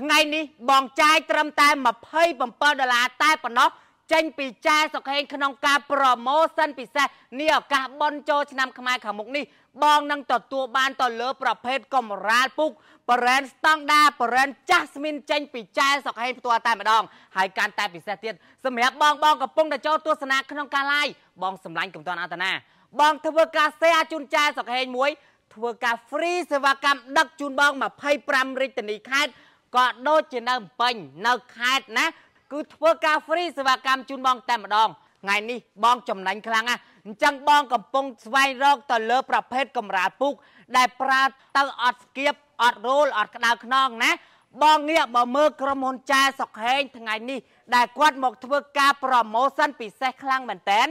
ថ្ងៃនេះបងចាយត្រឹមតែ27ដុល្លារតែប៉ុណ្ណោះចេញពីចាសុខេងក្នុងការប្រម៉ូសិនពិសេសនេះឱកាសបន់ចូលឆ្នាំខ្មែរខាងមុខនេះបងនឹងទទួលបានទៅលើប្រភេទកម្រាលពុកបរ៉ែនស្តង់ដាបរ៉ែនចាស់ស្មីនចេញពីចែសុកហេងផ្ទាល់តែម្ដងហើយកាន់តែពិសេសទៀតសម្រាប់បងបងកំពុងតែចូលទស្សនាក្នុងការ live បងសម្លាញ់កំតនអត្តនាបងធ្វើការ share ជូនចែសុកហេងមួយ ធ្វើការ free សេវាកម្មដឹកជូនបង25រាជធានីខេត្តក៏ដូចជានៅពេញនៅខេត្តណា គឺធ្វើការ free សេវាកម្មជូនបងតែម្ដងថ្ងៃនេះបងចំណេញខ្លាំងណាស់អញ្ចឹងបង កំពុងស្វែងរកទៅលើប្រភេទកំរាលពូកដែលប្រើទៅអត់ស្គៀបអត់រូលអត់ក្តៅខ្នង ណា បងងាកបើមើលក្រុមហ៊ុនចាសុកហេងថ្ងៃនេះដែលគាត់មកធ្វើការ promotion ពិសេសខ្លាំងមែនតើ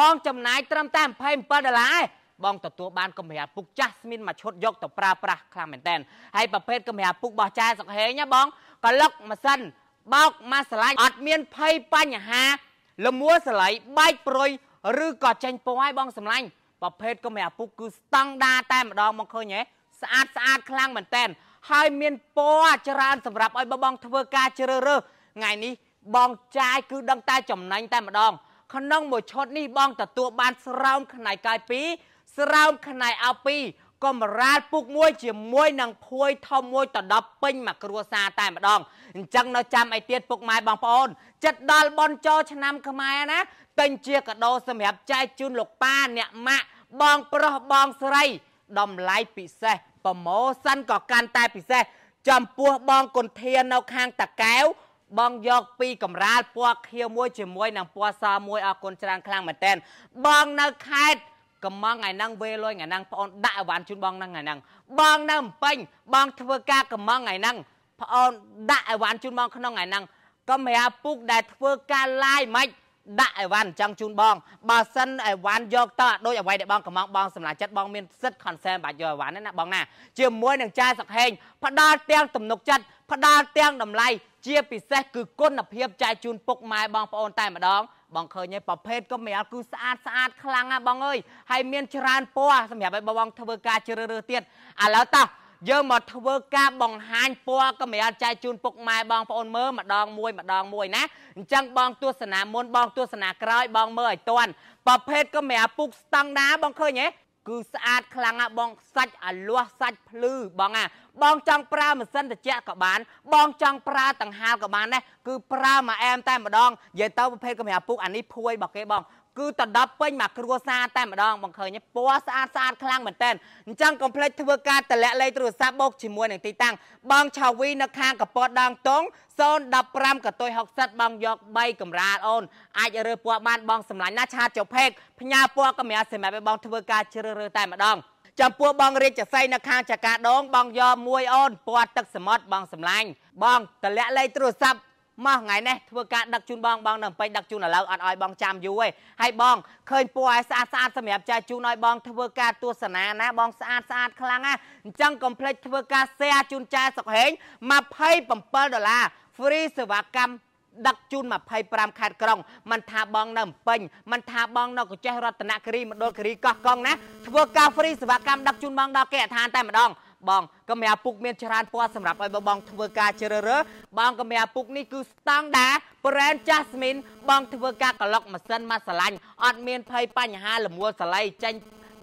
បងចំណាយត្រឹមតែ27ដុល្លារឯងបងទទួលបានកំរាពុកចាស់ស្មីនមួយឈុតយកទៅប្រើប្រាស់ខ្លាំងមែនតែនហើយប្រភេទកំរាពុករបស់ចែសុកហេងណាបងកលុកម៉ាស៊ីនបោកម៉ាសាឡាញអត់មានភ័យបញ្ហាលមួសឡៃបែកប្រុយឬក៏ចាញ់ពងឲ្យបងសម្លាញ់ប្រភេទកំរាពុកគឺស្តង់ដាតែម្ដងមកឃើញហ៎ស្អាតស្អាតខ្លាំងមែនតែនហើយមានពណ៌ច្រើនសម្រាប់ឲ្យបងធ្វើការជ្រើសរើសថ្ងៃនេះបងចាយគឺដឹងតែចំណេញតែម្ដងក្នុងមួយឈុតនេះបងទទួលបានស្រោមខ្នៃកាយ2ស្រោមខ្នៃអោពីកំរាលពុកមួយជាមួយនឹងភួយធំមួយទៅដល់ពេញមកគ្រួសារតែម្ដងអញ្ចឹងនៅចាំអីទៀតពុកម៉ែបងប្អូនចិត្តដល់បនចោឆ្នាំខ្មែរណាទិញជាកដោសម្រាប់ចែកជូនលោកប៉ាអ្នកម៉ាក់បងប្រុសបងស្រីតម្លៃពិសេសប្រម៉ូសិនក៏កាន់តែពិសេស ចំពោះបងគុនធាននៅខាងតាកែវបងយកពីកំរាលពណ៌ខៀវមួយជាមួយនឹងពណ៌សមួយអរគុណច្រើនខ្លាំងមែនតើបងនៅខេត្តកំងថ្ងៃហ្នឹងវេលុយថ្ងៃហ្នឹងប្អូនដាក់អវ៉ាន់ជូនបងហ្នឹងថ្ងៃហ្នឹងបងនៅម្ពិញបងធ្វើការកំងថ្ងៃហ្នឹងប្អូនដាក់អវ៉ាន់ជូនបង ក្នុងថ្ងៃហ្នឹងកុំប្រាប់ពុកដែលធ្វើការឡាយមិនដាក់អីវ៉ាន់ចង់ជូនបងបើសិនអីវ៉ាន់យកតើដូចអ្វីដែលបងកំងបងសម្រាប់ចិត្តបងមានសិទ្ធ concern បាច់យកអីវ៉ាន់ណាបងណាជាមួយនឹងចាសុខហេងផ្ដាល់ទាំងទំនុកចិត្តផ្ដាល់ទាំងតម្លៃជាពិសេសគឺគុណភាពចាយជូនពុកម៉ែបងប្អូនតែម្ដងបងឃើញឯងប្រភេទកុំរាលគឺស្អាតស្អាត ខ្លាំងណាបងអើយហើយមានច្រើនពណ៌សម្រាប់ឲ្យបងធ្វើការជ្រើសរើសទៀតឥឡូវតោះយើងមកធ្វើការបង្ហាញពណ៌កាមេរ៉ាចែកជូនពុកម៉ែបងប្អូនមើលម្ដងមួយម្ដងមួយណាអញ្ចឹងបងទស្សនាមុនបងទស្សនាក្រោយបងមើលឲ្យតាន់ប្រភេទកាមេរ៉ាពុកស្តង់ដាបងឃើញទេគឺស្អាតខ្លាំងណាបងសាច់អាលាស់សាច់ភ្លឺបងណាបងចង់ប្រើម៉ាស៊ីនត្រជាក់ក៏បានបងចង់ប្រើដង្ហាលក៏បានដែរគឺប្រើមួយអែមតែម្ដងនិយាយទៅប្រភេទកម្រាពុកអានេះភួយរបស់គេបងគឺតដប់ពេញមកគ្រួសារតែម្ដងបងឃើញពណ៌ស្អាតស្អាតខ្លាំងមែនតើអញ្ចឹងកុំភ្លេចធ្វើការតម្លាក់លេខទូរស័ព្ទបូកជាមួយនឹងទីតាំងបងឆាវីនៅខាងកពតដងតុង015កតុយ60បងយក3កម្រាលអូនអាចរើសពណ៌បានបងសម្លាញ់ណាឆាតចុភេកផ្ញើពណ៌កម្រាលសម្រាប់ឲ្យបងធ្វើការជ្រើសរើសតែម្ដងចំពោះបងរាជសីនៅខាងចកាដងបងយកមួយអូនពណ៌ទឹកសមុទ្របងសម្លាញ់បងតម្លាក់លេខទូរស័ព្ទមកថ្ងៃនេះធ្វើការដឹកជូនបងបងនៅពេញដឹកជូនឥឡូវអត់ឲ្យបងចាំយូរទេហើយបងឃើញពណ៌ឲ្យស្អាតស្អាតសម្រាប់ចែកជូនឲ្យបង ធ្វើការទស្សនាណាបងស្អាតស្អាតខ្លាំងណាអញ្ចឹងកុំភ្លេចធ្វើការ share ជូនចែសុកហេង27ដុល្លារ free សេវាកម្មដឹកជូន25ខេត្តក្រុង មិនថាបងនៅពេញមិនថាបងនៅកោះចេះរតនគិរីមណ្ឌលគិរីកោះកុងណាធ្វើការ free សេវាកម្មដឹកជូនបងដល់គេអឋានតែម្ដងបងកម្រាពុកមានច្រើនពណ៌សម្រាប់ឲ្យបងធ្វើការជ្រើសរើសបងកម្រាពុកនេះគឺស្តង់ដា brand Jasmine បងធ្វើការក្លុកម៉ាស៊ីនមកស្រឡាញ់អត់មានភ័យបញ្ហាលមួលសលៃចាញ់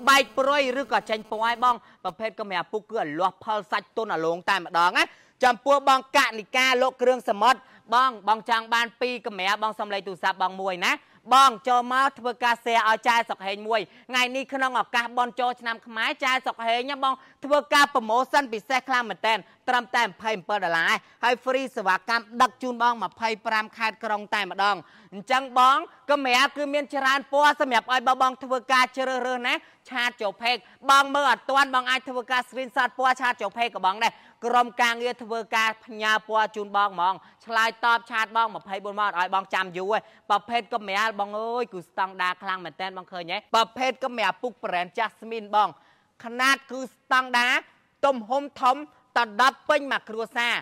បែកព្រុយឬក៏ចាញ់ពណ៌ឲ្យបងប្រភេទកម្រាពុកគឺអលាស់ផលសាច់ទុនអាលងតែម្ដងណាចំពោះបងកនិកាលោកគ្រឿងសមុទ្របងបងចង់បានពីរកម្រាបងសំឡេងទូរស័ព្ទបងមួយណាបងចូលមកធ្វើការแชร์ឲ្យចែសុកហេងមួយថ្ងៃនេះក្នុងឱកាសបនចូលឆ្នាំខ្មែរចែសុកហេងបង ធ្វើការប្រម៉ូសិនពិសេសខ្លាំងមែនតើត្រឹមតែ27ដុល្លារហើយ free សេវាកម្មដឹកជូនបង25ខេត្តក្រុងតែម្ដងអញ្ចឹងបងកម្រាគឺមានច្រើនពណ៌សម្រាប់ឲ្យបងធ្វើការជ្រើសរើសណាឆាតចូលពេកបងមើលអត់ទាន់បងអាចធ្វើការ screenshot ពណ៌ឆាតចូលពេកក៏បងដែរក្រុមការងារធ្វើការផ្ញើពណ៌ជូនបងហ្មងឆ្លើយតបឆាតបង24ម៉ោងឲ្យបងចាំយូរឯងប្រភេទកាមេរ៉ាបងអើយគឺស្តង់ដារខ្លាំងមែនតើបងឃើញហ៎ប្រភេទកាមេរ៉ាពុក brand Jasmine បងຂະຫນາດគឺស្តង់ដារទំហំធំ តដាប់ពេញមកគ្រួសារ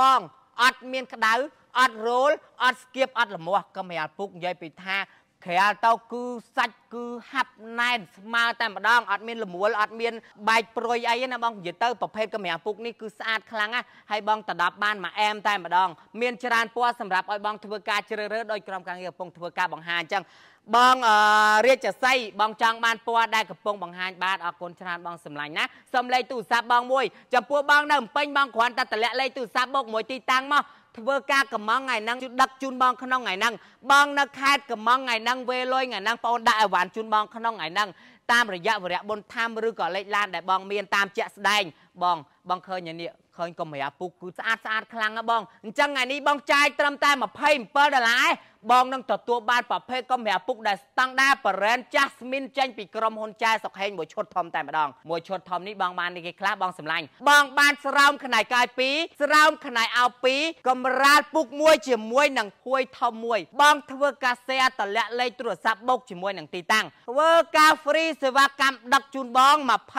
បងអត់មានក្តៅអត់រោលអត់ស្គៀបអត់លមាស់កាមេរ៉ាពុកនិយាយពីថាក្រាលទៅគឺសាច់គឺហាប់ណែនស្មើតែម្ដងអត់មានលមួលអត់មានបែកព្រុយអីណាបងនិយាយទៅប្រភេទកម្រាពុកនេះគឺស្អាតខ្លាំងណាស់ហើយបងតដប់បានមួយអែមតែម្ដង មានច្រើនពណ៌សម្រាប់ឲ្យបងធ្វើការជ្រើសរើសដោយក្រុមការងារកំពុងធ្វើការបង្ហាញអញ្ចឹងបងរាជសីបងចង់បានពណ៌ដែលកំពុងបង្ហាញបាទអរគុណច្រើនបងសម្លាញ់ណាសូមលេខទូរស័ព្ទបងមួយចំពោះបងនៅភ្នំពេញបងគ្រាន់តែតម្លាក់លេខទូរស័ព្ទបុកមួយទីតាំងមកធ្វើការកម្មងថ្ងៃហ្នឹងដឹកជូនបងក្នុងថ្ងៃហ្នឹងបងនៅខេត្តកម្មងថ្ងៃហ្នឹងវេលុយថ្ងៃហ្នឹងបងដាក់អីវ៉ាន់ជូនបងក្នុងថ្ងៃហ្នឹងតាមរយៈវរៈបុណ្យធម្មឬក៏លេខឡានដែលបងមានតាមជាក់ស្ដែងបងបងឃើញអានេះឃើញកម្រាពុះគឺស្អាតស្អាតខ្លាំងណាបងអញ្ចឹងថ្ងៃនេះបងចាយត្រឹមតែ27ដុល្លារបងនឹងទទួលបានប្រភេទកម្រាពុះដែលស្តង់ដារ brand Jasmine ចេញពីក្រុមហ៊ុនចែសុខហេងមួយឈុតធំតែម្ដងមួយឈុតធំនេះបងបាននិយាយខ្លះបងសម្លាញ់បងបានស្រោមខ្នែកកាយ2ស្រោមខ្នែកអោ2កម្រាលពុះមួយជាមួយនឹងភួយធំមួយ បងធ្វើកាសែតលាក់លេខទូរស័ព្ទបុកជាមួយនឹងទីតាំងធ្វើការ free សេវាកម្មដឹកជូនបង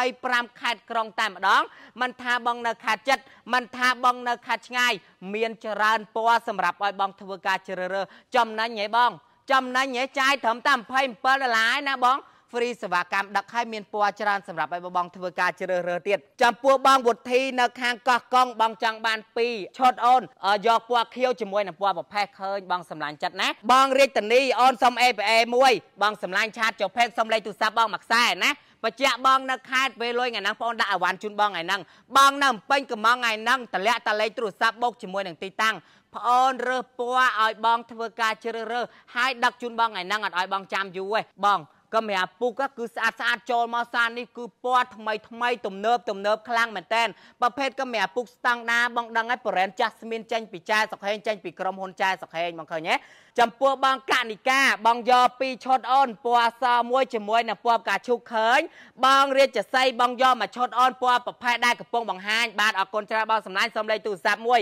25ខេត្តក្រុងតែម្ដងមិនថាបងនៅខេត្តចិត្តមិនថាបងនៅខេត្តឆ្ងាយមានច្រើនពណ៌សម្រាប់ឲ្យបងធ្វើការជ្រើសរើសចំណេញហ៎បង ចំណេញហ៎ចាយត្រឹមតែ27ដុល្លារឯណាបង free សេវាកម្មដឹកឲ្យមានពណ៌ច្រើនសម្រាប់ឲ្យបងធ្វើការជ្រើសរើសទៀតចំពោះបងវុធីនៅខាងកោះកុងបងចង់បាន2ឈុតអូនយកពណ៌ខៀវជាមួយនឹងពណ៌ប្រផេះឃើញបងសម្លាញ់ចិត្តណាបងរាជធានីអូនសុំ APA មួយបងសម្លាញ់ឆាតចុះផេកសុំលេខទូរស័ព្ទបងមួយខ្សែណាបញ្ជាក់បងនៅខេត្តពេលលុយថ្ងៃហ្នឹងបងដាក់អវ៉ាន់ជូនបងថ្ងៃហ្នឹងបងនៅពេញកំងថ្ងៃហ្នឹងតម្លាក់តលេខទូរស័ព្ទបូកជាមួយនឹងទីតាំងប្អូនរើសពណ៌ឲ្យបងធ្វើការជ្រើសរើសហើយដឹកជូនបងថ្ងៃហ្នឹងអត់ឲ្យបងចាំយូរទេបងក៏មានអាពុកគឺស្អាតស្អាតចូលមកសាននេះគឺពណ៌ថ្មីថ្មីទំនើបទំនើបខ្លាំងមែនតែនប្រភេទក៏មានអាពុកស្តង់ដាបងដឹងហើយប្រេនចាស់ស្មៀនចេញពីចែសុខហេងចេញពីក្រុមហ៊ុនចែសុខហេងបងឃើញទេចំពោះបងកនិកាបងយក2ឈុតអូនពណ៌អសមួយជាមួយនឹងពណ៌ផ្កាឈូកឃើញបង រាជសីបងយកមកឈុតអូនពណ៌ប្រផេះដែលកំពុងបង្ហាញបាទអរគុណច្រើនបងសំឡាញ់សូមលេខទូរស័ព្ទមួយ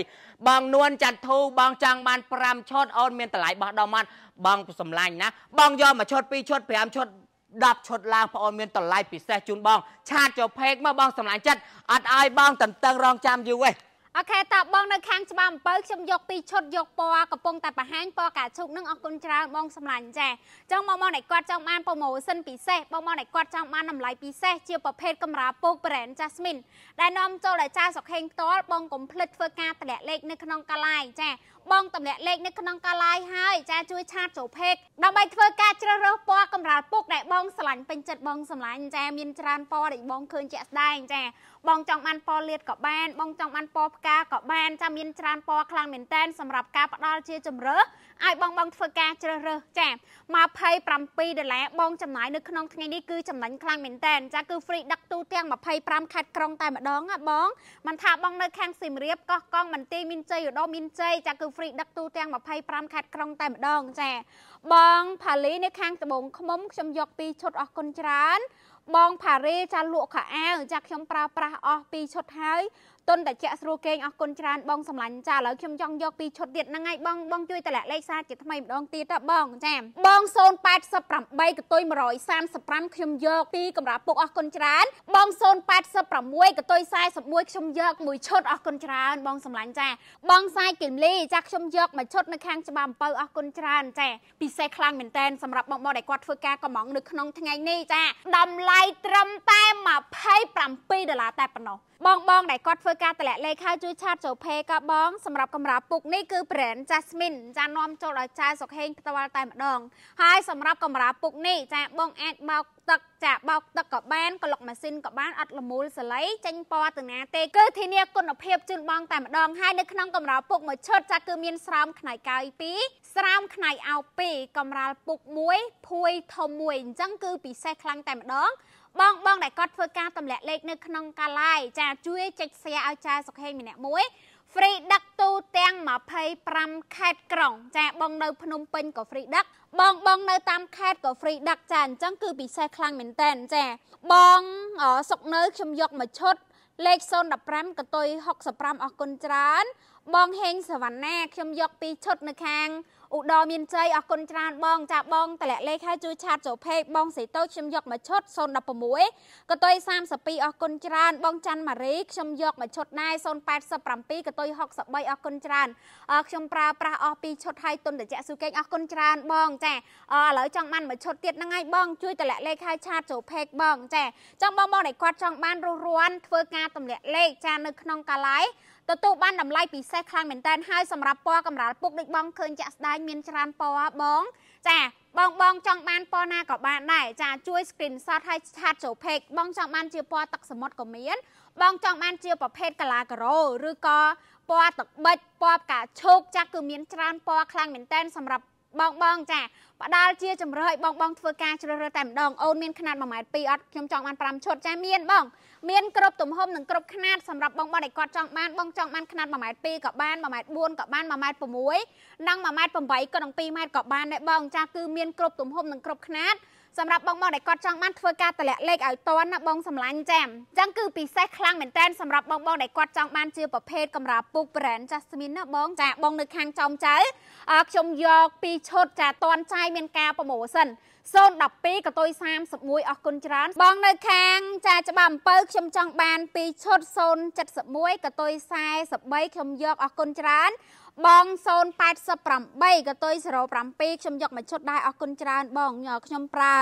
បងនួនច័ន្ទធូបងចង់បាន5ឈុតអូនមានតម្លៃបោះដល់មាត់បងសំឡាញ់ណាបងយកមកឈុត2ឈុត5ឈុត10ឈុតឡើងបងអូនមានតម្លៃពិសេសជូនបងឆាតចូលពេកមកបងសំឡាញ់ចិត្តអត់ឲ្យបងតន្ទឹងរង់ចាំយូរទេអូខេតើបងនៅខាងច្បារអំពៅខ្ញុំយកពីឈុតយកពណ៌កំពុងតែបង្ហាញពណ៌កាឈុកនឹងអរគុណច្រើនបងសម្លាញ់ចាចឹងបងមកអ្នកគាត់ចង់បានប្រូម៉ូសិនពិសេសបងមកអ្នកគាត់ចង់បានតម្លៃពិសេសជាប្រភេទកម្រាពូក brand Jasmine ដែលនាំចូលដល់ចៅសុខេងផ្ទាល់បងកុំភ្លេចធ្វើការតម្លាក់លេខនៅក្នុងកាឡាយចាបងតម្លាក់លេខនៅក្នុងកាឡាយហើយចាជួយឆាតចូលផេកដើម្បីធ្វើការជ្រើសរើសពណ៌កម្រាលពុកដែលបងស្រឡាញ់ពេញចិត្តបងស្រឡាញ់ចាមានច្រើនពណ៌ដែលបងឃើញជាក់ស្ដែងចាបងចង់បានពណ៌លាតក៏បានបងចង់បានពណ៌ផ្កាក៏បានចាមានច្រើនពណ៌ខ្លាំងមែនតែនសម្រាប់ការផ្ដល់ជាជំរើសឲ្យបងបងធ្វើការជ្រើសរើសចា27ដុល្លារបងចំណាយនៅក្នុងថ្ងៃនេះគឺចំណេញខ្លាំងមែនតើចាគឺ free ដឹកទូទាំង25ខេត្តក្រុងតែម្ដងណាបងមិនថាបងនៅខាងសៀមរាបកោះកុងបន្ទាយមានជ័យឧត្តមមានជ័យចាគឺ free ដឹកទូទាំង25ខេត្តក្រុងតែម្ដងចាបងផាលីនៅខាងត្បូងឃ្មុំខ្ញុំយកពីឈុតអរគុណច្រើនបងផារីចាលក់ខោអាវចាខ្ញុំប្រើប្រាស់អស់2ឈុតហើយទុនតាជាក់ស្រួលគេងអរគុណច្រើនបងសម្លាញ់ចាឥឡូវខ្ញុំចង់យកពីឈុតទៀតហ្នឹងហើយបងបងជួយតម្លាក់លេខសារជាថ្មីម្ដងទៀតតើបងចាបង088កតុយ135ខ្ញុំយកពីកម្រាពុកអរគុណច្រើន បង086កតុយ41ខ្ញុំយកមួយឈុតអរគុណច្រើនបងសម្លាញ់ចាបងសាយគឹមលីចាខ្ញុំយកមួយឈុតនៅខាងច្បារអំពៅអរគុណច្រើនចាពិសេសខ្លាំងមែនតែនសម្រាប់បងបងដែលគាត់ធ្វើការកម្ងនៅក្នុងថ្ងៃនេះចាតម្លៃត្រឹមតែ27ដុល្លារតែប៉ុណ្ណោះបងបង ដែលគាត់ធ្វើការតម្លាក់លេខខៅជួយឆាតចោភេក៏បងសម្រាប់កម្រាពុកនេះគឺ brand Jasmine ចានាំចូលដល់ចាសុខហេងផ្ទាល់តែម្ដងហើយសម្រាប់កម្រាពុកនេះចាបងអាចបោកទឹកចាបោកទឹកក៏បានក្លុកម៉ាស៊ីនក៏បានអត់លមូលសលៃចេញពណ៌ទៅណាទេគឺធានាគុណភាពជូនបង តែម្ដងហើយនៅក្នុងកម្រាពុកមួយឈុតចាគឺមានស្រោមខ្នៃកាយ2ស្រោមខ្នៃអោ2កម្រាលពុក1ភួយធំ1អញ្ចឹងគឺពិសេសខ្លាំងតែម្ដងបងបងដែលគាត់ធ្វើការទម្លាក់លេខនៅក្នុងកាឡាយចាជួយចែក share ឲ្យចាសុខហេងម្នាក់មួយ free ដឹកទូទាំង25ខេត្តក្រុង ចាបងនៅភ្នំពេញក៏ free ដឹកបងបងនៅតាមខេត្តក៏ free ដឹកចាអញ្ចឹងគឺពិសេសខ្លាំងមែនតើចាបងសុកនៅខ្ញុំយកមកឈុត លេខ015កតុយ65អរគុណច្រើន បងហេងសវណ្ណាខ្ញុំយកពីឈុតនៅខាងឧត្តរមានជ័យអរគុណច្រើន បងចាបងតលាក់លេខហើយជួយឆាតចូលពេកបងសីតូចខ្ញុំយកមកឈុត016កតុយ32អរគុណច្រើនបងច័ន្ទម៉ារីខ្ញុំយកមកឈុតដែរ087កតុយ63អរគុណច្រើនខ្ញុំប្រើប្រាស់អស់ពីឈុតហើយទុនតជាស៊ូកេងអរគុណច្រើនបងចាឥឡូវចង់បានមកឈុតទៀតហ្នឹងហើយបង ជួយតលាក់លេខហើយឆាតចូលពេកបងចាចង់បងបងដែលគាត់ចង់បានរស់រានធ្វើការតម្លាក់លេខចានៅក្នុងកាឡាយទទួលបានតម្លៃពិសេសខ្លាំងមែនតើហើយសម្រាប់ពណ៌កម្រាលពុកដូចបងឃើញចាក់ស្ដែងមានច្រើនពណ៌បងចាបងបងចង់បានពណ៌ណាក៏បានដែរចាជួយ screenshot ឲ្យឆាតចូល page បងចង់បានជាពណ៌ទឹកសមុទ្រក៏មាន បងចង់បានជាប្រភេទកាឡាការ៉ូឬក៏ពណ៌ទឹកបិចពណ៌ផ្កាឈូកចាស់គឺមានច្រើនពណ៌ខ្លាំងមែនតើសម្រាប់បងបងចាផ្ដាល់ជាជំរើសឲ្យបងបង ធ្វើការជ្រើសរើសតែម្ដងអូនមានខ្នាត1ម៉ែត្រ2អត់ខ្ញុំចង់បាន5ឈុតចា មានបងមានគ្រប់ទំហំនិងគ្រប់ខ្នាតសម្រាប់បងបងដែលគាត់ចង់បានបងចង់បានខ្នាត1ម៉ែត្រ2ក៏បាន1ម៉ែត្រ4ក៏បាន1ម៉ែត្រ6និង1ម៉ែត្រ8ក៏នឹង2ម៉ែត្រក៏បានដែរបង ចាគឺមានគ្រប់ទំហំនិងគ្រប់ខ្នាតសម្រាប់បងបងដែលគាត់ចង់បានធ្វើការតម្លាក់លេខឲ្យតន់ណាបងសម្លាញ់ចាំអញ្ចឹងគឺពិសេសខ្លាំងមែនតើសម្រាប់បងបងដែលគាត់ចង់បានជាប្រភេទកម្រាលពូក brand Jasmine ណាបងចាបងនៅខាងចំចៅខ្ញុំយក2ឈុតចាតន់ចាយមានការប្រម៉ូសិន012កតុយ31អរគុណច្រើន បងនៅខាង ចាច្បាប់អំពើខ្ញុំចង់បាន2ឈុត071កតុយ43ខ្ញុំយកអរគុណច្រើនបង088កតុយ07ខ្ញុំយកមកឈុតដែរអរគុណច្រើនបងខ្ញុំប្រើ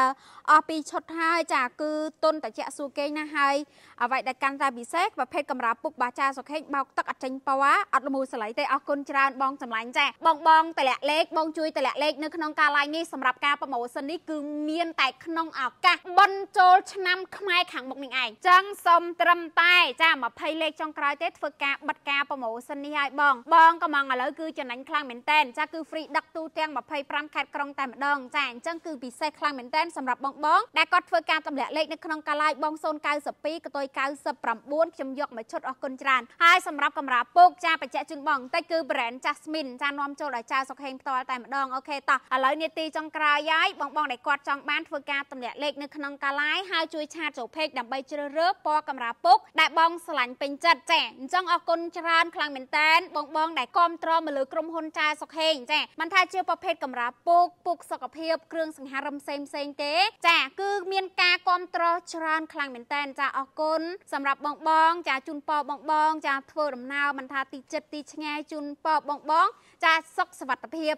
អស់ពីរឈុតហើយចាគឺទុនតាជាសួរគេណាហើយអ្វីដែលកាន់តែពិសេសប្រភេទកម្រាពុកបាចាសុខេងបោកទឹកអត់ចេញពណ៌អត់លមូសលៃទេអរគុណច្រើនបងចម្លាញ់ចាបងបងតលាក់លេខបងជួយតលាក់លេខនៅក្នុងការ live នេះសម្រាប់ការ promotion នេះគឺមាន តែក្នុងឱកាសបុណ្យចូលឆ្នាំខ្មែរខាងមុខនេះឯងចឹងសូមត្រឹមតែចា20លេខចុងក្រោយទេធ្វើការបិទការ promotion នេះឲ្យបង បងកំងឥឡូវគឺចំណាញ់ខ្លាំងមែនតែនចាគឺ free ដឹកទូទាំង25ខេត្តក្រុងតែម្ដងចាអញ្ចឹងគឺពិសេសខ្លាំងមែនតែនសម្រាប់បងបង ដែលគាត់ធ្វើការទម្លាក់លេខនៅក្នុងកាឡាយបង092កតុយ99ខ្ញុំយកមកឈុតអរគុណច្រើនហើយសម្រាប់កម្រាពុកចាបច្ចៈជូនបងបន្តិចគឺ brand Jasmine ចានាំចូលដល់ចៅសុខហេងផ្ទាល់តែម្ដងអូខេតោះឥឡូវនាទីចុងក្រោយហើយបងបងដែលគាត់ចង់បានធ្វើការទម្លាក់លេខនៅក្នុងកាឡាយហើយជួយឆាតចូលពេកដើម្បីជ្រើសរើសពណ៌កម្រាពុកដែលបងស្រឡាញ់ពេញចិត្តចាអញ្ចឹងអរគុណច្រើនខ្លាំងមែនតែនបងបងដែលគ្រប់គ្រងមកលើក្រុមហ៊ុនចាសុខេងចាមិនថាជាប្រភេទកម្រាពុកពុកសុខភាពគ្រឿងសង្ហារឹមផ្សេងផ្សេងទេចាគឺ មានការគ្រប់គ្រងច្រើនខ្លាំងមែនតើចាអរគុណសម្រាប់បងបងចាជូនពរបងបងចាធ្វើដំណើរមិនថាទីចិត្តទីឆ្ងាយជូនពរបងបងចាសុខសวัสดิភាព